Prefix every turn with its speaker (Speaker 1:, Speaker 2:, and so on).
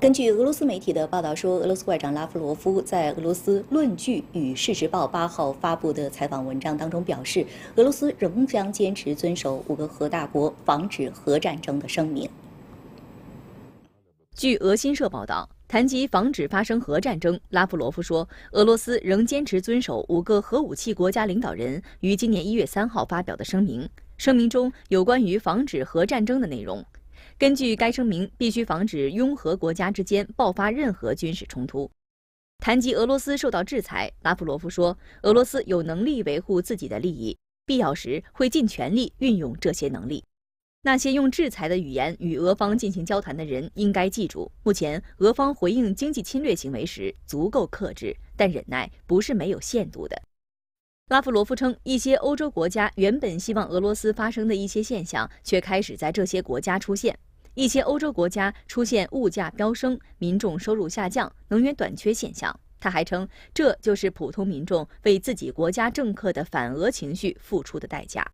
Speaker 1: 根据俄罗斯媒体的报道说，俄罗斯外长拉夫罗夫在俄罗斯《论据与事实报》八号发布的采访文章当中表示，俄罗斯仍将坚持遵守五个核大国防止核战争的声明。
Speaker 2: 据俄新社报道，谈及防止发生核战争，拉夫罗夫说，俄罗斯仍坚持遵守五个核武器国家领导人于今年一月三号发表的声明，声明中有关于防止核战争的内容。根据该声明，必须防止拥核国家之间爆发任何军事冲突。谈及俄罗斯受到制裁，拉夫罗夫说：“俄罗斯有能力维护自己的利益，必要时会尽全力运用这些能力。那些用制裁的语言与俄方进行交谈的人应该记住，目前俄方回应经济侵略行为时足够克制，但忍耐不是没有限度的。”拉夫罗夫称，一些欧洲国家原本希望俄罗斯发生的一些现象，却开始在这些国家出现。一些欧洲国家出现物价飙升、民众收入下降、能源短缺现象。他还称，这就是普通民众为自己国家政客的反俄情绪付出的代价。